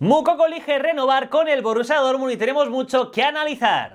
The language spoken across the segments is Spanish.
Mukoko elige renovar con el Borussia Dortmund y tenemos mucho que analizar.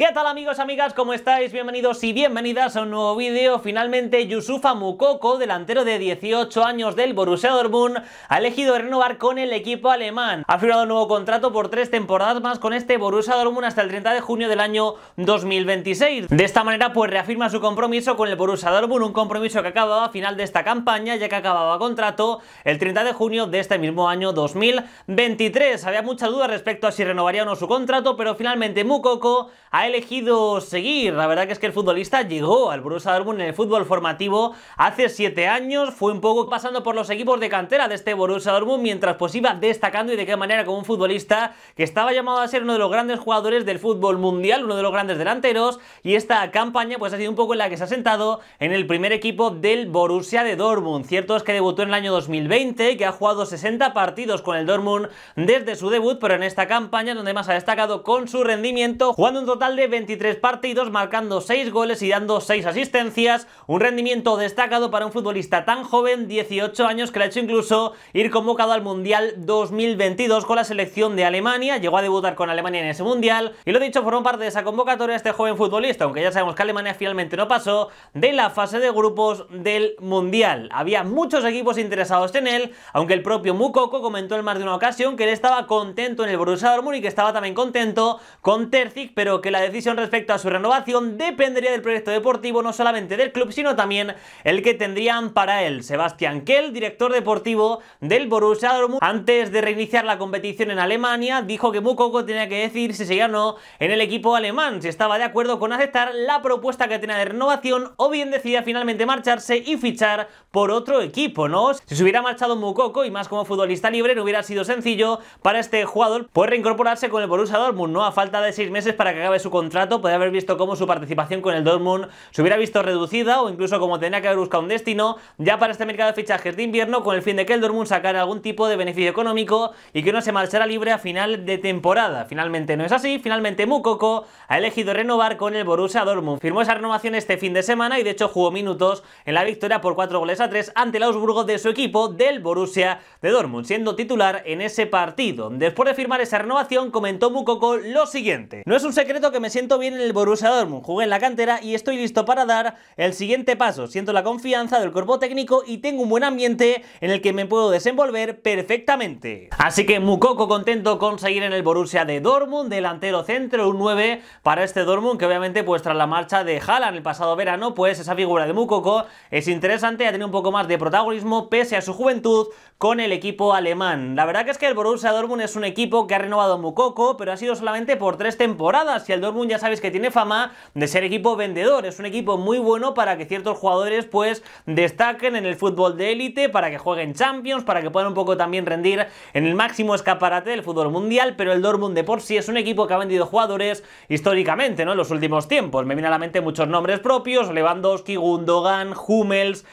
¿Qué tal amigos, amigas? ¿Cómo estáis? Bienvenidos y bienvenidas a un nuevo vídeo. Finalmente, Yusufa Mukoko, delantero de 18 años del Borussia Dortmund, ha elegido renovar con el equipo alemán. Ha firmado un nuevo contrato por tres temporadas más con este Borussia Dortmund hasta el 30 de junio del año 2026. De esta manera, pues reafirma su compromiso con el Borussia Dortmund, un compromiso que acababa a final de esta campaña, ya que acababa contrato el 30 de junio de este mismo año 2023. Había mucha duda respecto a si renovaría o no su contrato, pero finalmente Mukoko ha elegido seguir. La verdad que es que el futbolista llegó al Borussia Dortmund en el fútbol formativo hace siete años, fue un poco pasando por los equipos de cantera de este Borussia Dortmund, mientras pues iba destacando y de qué manera como un futbolista que estaba llamado a ser uno de los grandes jugadores del fútbol mundial, uno de los grandes delanteros, y esta campaña pues ha sido un poco en la que se ha sentado en el primer equipo del Borussia de Dortmund. Cierto es que debutó en el año 2020, que ha jugado 60 partidos con el Dortmund desde su debut, pero en esta campaña donde más ha destacado con su rendimiento, jugando un total de 23 partidos, marcando 6 goles y dando 6 asistencias. Un rendimiento destacado para un futbolista tan joven, 18 años, que le ha hecho incluso ir convocado al Mundial 2022 con la selección de Alemania. Llegó a debutar con Alemania en ese Mundial. Y lo dicho, formó parte de esa convocatoria este joven futbolista, aunque ya sabemos que Alemania finalmente no pasó, de la fase de grupos del Mundial. Había muchos equipos interesados en él, aunque el propio Mukoko comentó en más de una ocasión que él estaba contento en el Borussia Dortmund y que estaba también contento con Terzig, pero que la la decisión respecto a su renovación dependería del proyecto deportivo no solamente del club, sino también el que tendrían para él Sebastián Kell, director deportivo del Borussia Dortmund. Antes de reiniciar la competición en Alemania, dijo que Mukoko tenía que decir si seguía o no en el equipo alemán, si estaba de acuerdo con aceptar la propuesta que tenía de renovación o bien decidía finalmente marcharse y fichar por otro equipo, ¿no? Si se hubiera marchado Mukoko y más como futbolista libre, no hubiera sido sencillo para este jugador poder reincorporarse con el Borussia Dortmund, ¿no? A falta de seis meses para que acabe su contrato, podría haber visto cómo su participación con el Dortmund se hubiera visto reducida o incluso como tenía que haber buscado un destino ya para este mercado de fichajes de invierno con el fin de que el Dortmund sacara algún tipo de beneficio económico y que no se marchara libre a final de temporada. Finalmente no es así, finalmente Mukoko ha elegido renovar con el Borussia Dortmund. Firmó esa renovación este fin de semana y de hecho jugó minutos en la victoria por cuatro goles 3 a ante el Augsburgo de su equipo del Borussia de Dortmund, siendo titular en ese partido. Después de firmar esa renovación, comentó Mukoko lo siguiente. No es un secreto que me siento bien en el Borussia Dortmund, jugué en la cantera y estoy listo para dar el siguiente paso. Siento la confianza del cuerpo técnico y tengo un buen ambiente en el que me puedo desenvolver perfectamente. Así que Mukoko contento con seguir en el Borussia de Dortmund, delantero centro, un 9 para este Dortmund que obviamente pues tras la marcha de Haaland el pasado verano, pues esa figura de Mukoko es interesante, ha tenido un poco más de protagonismo pese a su juventud con el equipo alemán. La verdad que es que el Borussia Dortmund es un equipo que ha renovado poco pero ha sido solamente por tres temporadas y el Dortmund ya sabéis que tiene fama de ser equipo vendedor, es un equipo muy bueno para que ciertos jugadores pues destaquen en el fútbol de élite, para que jueguen Champions, para que puedan un poco también rendir en el máximo escaparate del fútbol mundial, pero el Dortmund de por sí es un equipo que ha vendido jugadores históricamente, ¿no? En los últimos tiempos. Me vienen a la mente muchos nombres propios, Lewandowski, Gundogan, Hummels,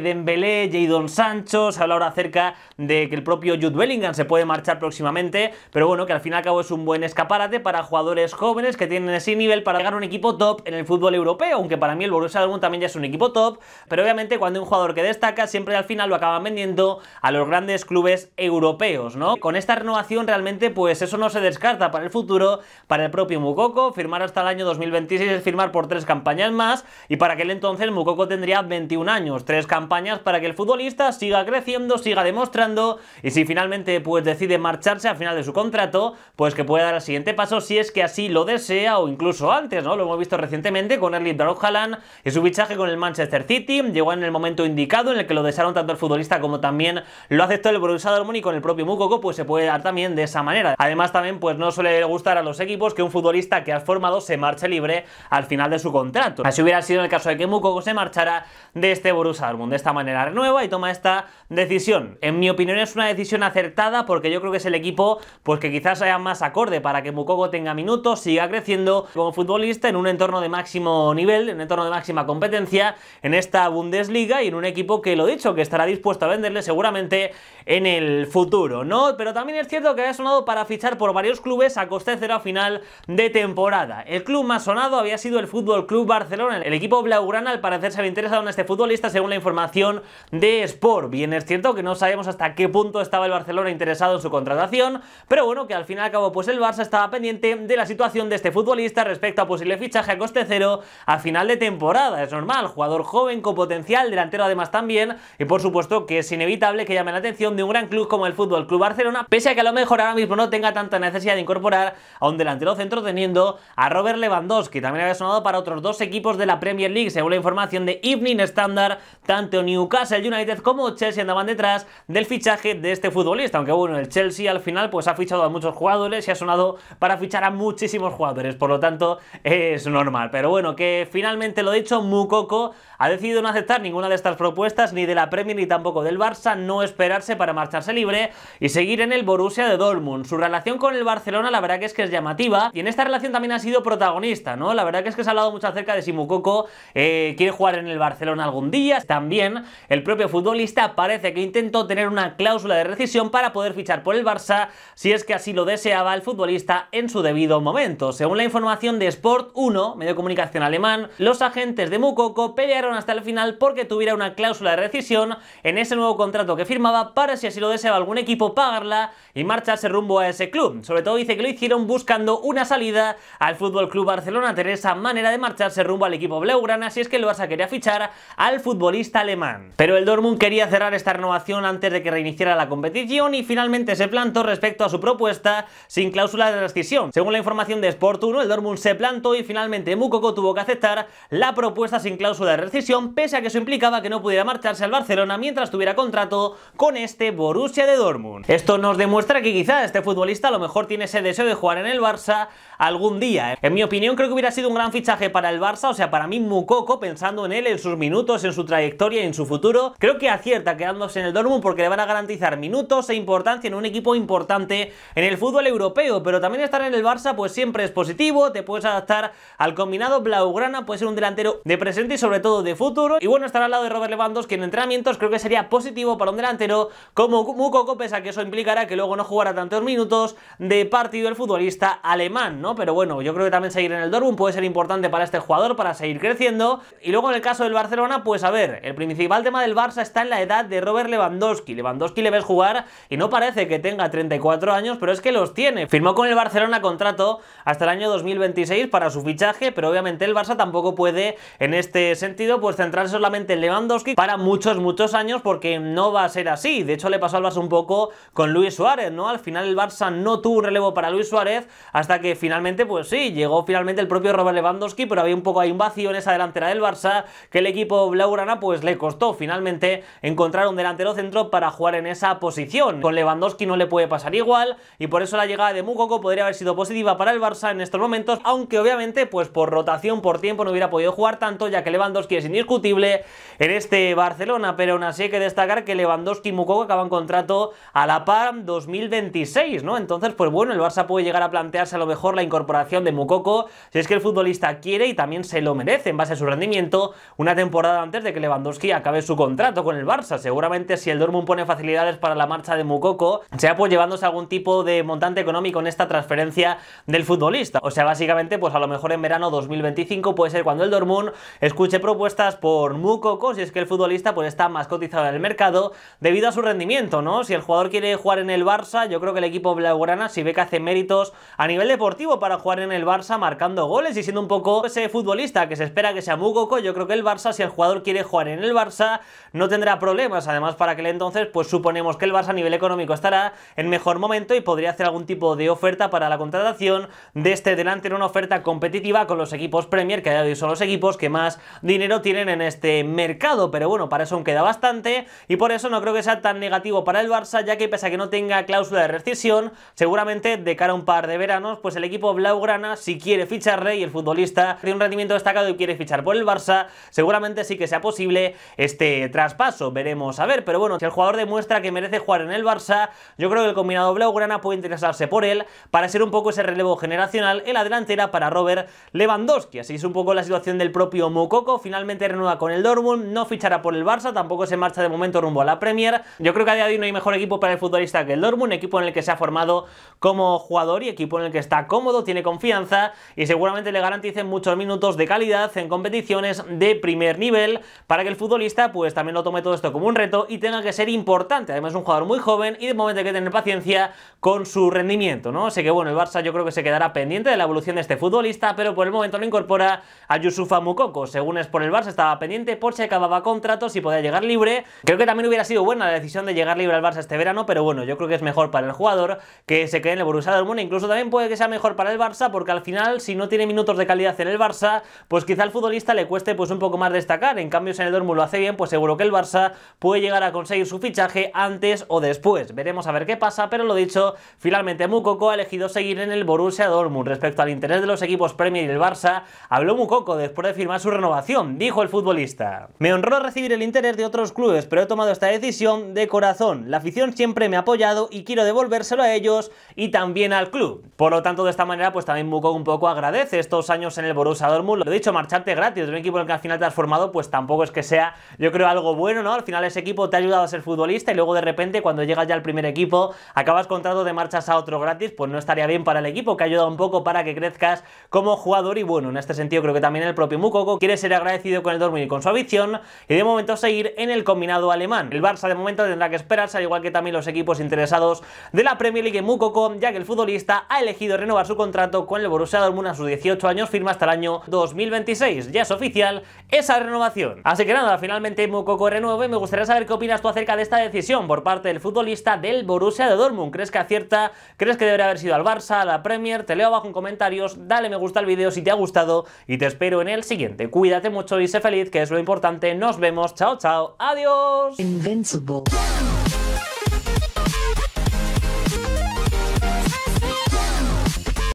Dembélé, Jadon Sancho, se habla ahora acerca de que el propio Jude Bellingham se puede marchar próximamente, pero bueno, que al fin y al cabo es un buen escaparate para jugadores jóvenes que tienen ese nivel para llegar un equipo top en el fútbol europeo, aunque para mí el Borussia Dortmund también ya es un equipo top, pero obviamente cuando hay un jugador que destaca siempre al final lo acaban vendiendo a los grandes clubes europeos, ¿no? Con esta renovación realmente pues eso no se descarta para el futuro, para el propio Mukoko, firmar hasta el año 2026 es firmar por tres campañas más y para aquel entonces Mukoko tendría 21 años, tres campañas para que el futbolista siga creciendo, siga demostrando y si finalmente pues decide marcharse al final de su contrato, pues que puede dar el siguiente paso si es que así lo desea o incluso antes, ¿no? Lo hemos visto recientemente con Erling Haaland y su fichaje con el Manchester City, llegó en el momento indicado en el que lo desearon tanto el futbolista como también lo aceptó el Borussia Dortmund y con el propio Mukoko pues se puede dar también de esa manera. Además también pues no suele gustar a los equipos que un futbolista que has formado se marche libre al final de su contrato. Así hubiera sido el caso de que Mukoko se marchara de este Borussia Dortmund esta manera renueva y toma esta decisión. En mi opinión es una decisión acertada porque yo creo que es el equipo pues que quizás haya más acorde para que Mukoko tenga minutos, siga creciendo como futbolista en un entorno de máximo nivel, en un entorno de máxima competencia en esta Bundesliga y en un equipo que lo dicho, que estará dispuesto a venderle seguramente en el futuro, ¿no? Pero también es cierto que había sonado para fichar por varios clubes a coste cero a final de temporada. El club más sonado había sido el Fútbol Club Barcelona. El equipo blaugrana al parecer se había interesado en este futbolista según la información de Sport. Bien es cierto que no sabemos hasta qué punto estaba el Barcelona interesado en su contratación, pero bueno, que al fin y al cabo pues el Barça estaba pendiente de la situación de este futbolista respecto a posible fichaje a coste cero a final de temporada. Es normal, jugador joven con potencial, delantero además también, y por supuesto que es inevitable que llame la atención de un gran club como el Fútbol Club Barcelona, pese a que a lo mejor ahora mismo no tenga tanta necesidad de incorporar a un delantero centro teniendo a Robert Lewandowski, también había sonado para otros dos equipos de la Premier League, según la información de Evening Standard, tanto Newcastle United como Chelsea andaban detrás del fichaje de este futbolista, aunque bueno, el Chelsea al final pues ha fichado a muchos jugadores y ha sonado para fichar a muchísimos jugadores, por lo tanto es normal, pero bueno, que finalmente lo dicho, Mukoko ha decidido no aceptar ninguna de estas propuestas, ni de la Premier ni tampoco del Barça, no esperarse para marcharse libre y seguir en el Borussia de Dortmund. Su relación con el Barcelona la verdad que es que es llamativa y en esta relación también ha sido protagonista, ¿no? La verdad es que se ha hablado mucho acerca de si Mukoko eh, quiere jugar en el Barcelona algún día. También el propio futbolista parece que intentó tener una cláusula de rescisión para poder fichar por el Barça si es que así lo deseaba el futbolista en su debido momento. Según la información de Sport 1, medio de comunicación alemán, los agentes de Mukoko pelearon hasta el final porque tuviera una cláusula de rescisión en ese nuevo contrato que firmaba para si así lo deseaba algún equipo, pagarla y marcharse rumbo a ese club. Sobre todo dice que lo hicieron buscando una salida al FC Barcelona, tener esa manera de marcharse rumbo al equipo blaugrana, si es que el Barça quería fichar al futbolista alemán. Pero el Dortmund quería cerrar esta renovación antes de que reiniciara la competición y finalmente se plantó respecto a su propuesta sin cláusula de rescisión. Según la información de Sport 1, el Dortmund se plantó y finalmente Mukoko tuvo que aceptar la propuesta sin cláusula de rescisión, pese a que eso implicaba que no pudiera marcharse al Barcelona mientras tuviera contrato con este este Borussia de Dortmund. Esto nos demuestra que quizá este futbolista a lo mejor tiene ese deseo de jugar en el Barça algún día. ¿eh? En mi opinión creo que hubiera sido un gran fichaje para el Barça, o sea, para mí Mukoko, pensando en él, en sus minutos, en su trayectoria y en su futuro, creo que acierta quedándose en el Dortmund porque le van a garantizar minutos e importancia en un equipo importante en el fútbol europeo, pero también estar en el Barça pues siempre es positivo, te puedes adaptar al combinado blaugrana, puede ser un delantero de presente y sobre todo de futuro, y bueno, estar al lado de Robert Lewandowski en entrenamientos creo que sería positivo para un delantero como Muco pese que eso implicará que luego no jugará tantos minutos de partido el futbolista alemán, ¿no? Pero bueno, yo creo que también seguir en el Dortmund puede ser importante para este jugador, para seguir creciendo. Y luego en el caso del Barcelona, pues a ver, el principal tema del Barça está en la edad de Robert Lewandowski. Lewandowski le ves jugar y no parece que tenga 34 años, pero es que los tiene. Firmó con el Barcelona contrato hasta el año 2026 para su fichaje, pero obviamente el Barça tampoco puede en este sentido pues centrarse solamente en Lewandowski para muchos, muchos años porque no va a ser así. De hecho le pasó al Barça un poco con Luis Suárez, ¿no? Al final el Barça no tuvo relevo para Luis Suárez hasta que finalmente, pues sí, llegó finalmente el propio Robert Lewandowski, pero había un poco ahí un vacío en esa delantera del Barça que el equipo blaugrana pues le costó finalmente encontrar un delantero centro para jugar en esa posición. Con Lewandowski no le puede pasar igual y por eso la llegada de Mukoko podría haber sido positiva para el Barça en estos momentos, aunque obviamente pues por rotación, por tiempo no hubiera podido jugar tanto ya que Lewandowski es indiscutible en este Barcelona, pero aún así hay que destacar que Lewandowski y Mukoko acaba contrato a la PAM 2026, ¿no? Entonces, pues bueno, el Barça puede llegar a plantearse a lo mejor la incorporación de mucoco si es que el futbolista quiere y también se lo merece en base a su rendimiento, una temporada antes de que Lewandowski acabe su contrato con el Barça. Seguramente si el Dortmund pone facilidades para la marcha de Mukoko, sea pues llevándose algún tipo de montante económico en esta transferencia del futbolista. O sea, básicamente, pues a lo mejor en verano 2025 puede ser cuando el Dortmund escuche propuestas por mucoco si es que el futbolista pues está más cotizado en el mercado debido a su rendimiento ¿no? Si el jugador quiere jugar en el Barça, yo creo que el equipo Blaugrana, si ve que hace méritos a nivel deportivo para jugar en el Barça marcando goles y siendo un poco ese futbolista que se espera que sea Mugoko, yo creo que el Barça, si el jugador quiere jugar en el Barça, no tendrá problemas. Además, para aquel entonces, pues suponemos que el Barça a nivel económico estará en mejor momento y podría hacer algún tipo de oferta para la contratación de este en una oferta competitiva con los equipos Premier, que hoy son los equipos que más dinero tienen en este mercado. Pero bueno, para eso aún queda bastante y por eso no creo que sea tan negativo negativo para el Barça, ya que pese a que no tenga cláusula de rescisión, seguramente de cara a un par de veranos, pues el equipo Blaugrana, si quiere ficharle y el futbolista tiene un rendimiento destacado y quiere fichar por el Barça, seguramente sí que sea posible este traspaso. Veremos a ver, pero bueno, si el jugador demuestra que merece jugar en el Barça, yo creo que el combinado Blaugrana puede interesarse por él para ser un poco ese relevo generacional en la delantera para Robert Lewandowski. Así es un poco la situación del propio Mococo Finalmente renueva con el Dortmund, no fichará por el Barça, tampoco se marcha de momento rumbo a la Premier. Yo creo creo que a día de hoy no hay mejor equipo para el futbolista que el Dortmund, equipo en el que se ha formado como jugador y equipo en el que está cómodo, tiene confianza y seguramente le garanticen muchos minutos de calidad en competiciones de primer nivel para que el futbolista pues también lo tome todo esto como un reto y tenga que ser importante. Además es un jugador muy joven y de momento hay que tener paciencia con su rendimiento, ¿no? Así que bueno, el Barça yo creo que se quedará pendiente de la evolución de este futbolista, pero por el momento lo incorpora a Yusufa Mukoko. Según es por el Barça estaba pendiente por si acababa contratos si podía llegar libre. Creo que también hubiera sido buena la decisión de llegar libre al Barça este verano, pero bueno, yo creo que es mejor para el jugador que se quede en el Borussia Dortmund, e incluso también puede que sea mejor para el Barça, porque al final, si no tiene minutos de calidad en el Barça, pues quizá al futbolista le cueste pues un poco más destacar, en cambio si en el Dortmund lo hace bien, pues seguro que el Barça puede llegar a conseguir su fichaje antes o después, veremos a ver qué pasa, pero lo dicho, finalmente Mukoko ha elegido seguir en el Borussia Dortmund, respecto al interés de los equipos Premier y el Barça, habló Mukoko después de firmar su renovación, dijo el futbolista. Me honró recibir el interés de otros clubes, pero he tomado esta decisión de con corazón. La afición siempre me ha apoyado y quiero devolvérselo a ellos y también al club. Por lo tanto, de esta manera, pues también Mukoko un poco agradece estos años en el Borussia Dortmund. Lo dicho, marcharte gratis de un equipo en el que al final te has formado, pues tampoco es que sea, yo creo, algo bueno, ¿no? Al final ese equipo te ha ayudado a ser futbolista y luego de repente, cuando llegas ya al primer equipo, acabas contrato de marchas a otro gratis, pues no estaría bien para el equipo, que ha ayudado un poco para que crezcas como jugador y bueno, en este sentido creo que también el propio Mukoko quiere ser agradecido con el Dortmund y con su afición y de momento seguir en el combinado alemán. El Barça de momento tendrá que esperarse, al igual que también los equipos interesados de la Premier League en ya que el futbolista ha elegido renovar su contrato con el Borussia Dortmund a sus 18 años, firma hasta el año 2026. Ya es oficial esa renovación. Así que nada, finalmente Mucoco renueve. Me gustaría saber qué opinas tú acerca de esta decisión por parte del futbolista del Borussia de Dortmund. ¿Crees que acierta? ¿Crees que debería haber sido al Barça, a la Premier? Te leo abajo en comentarios, dale me gusta al vídeo si te ha gustado y te espero en el siguiente. Cuídate mucho y sé feliz, que es lo importante. Nos vemos. Chao, chao. Adiós.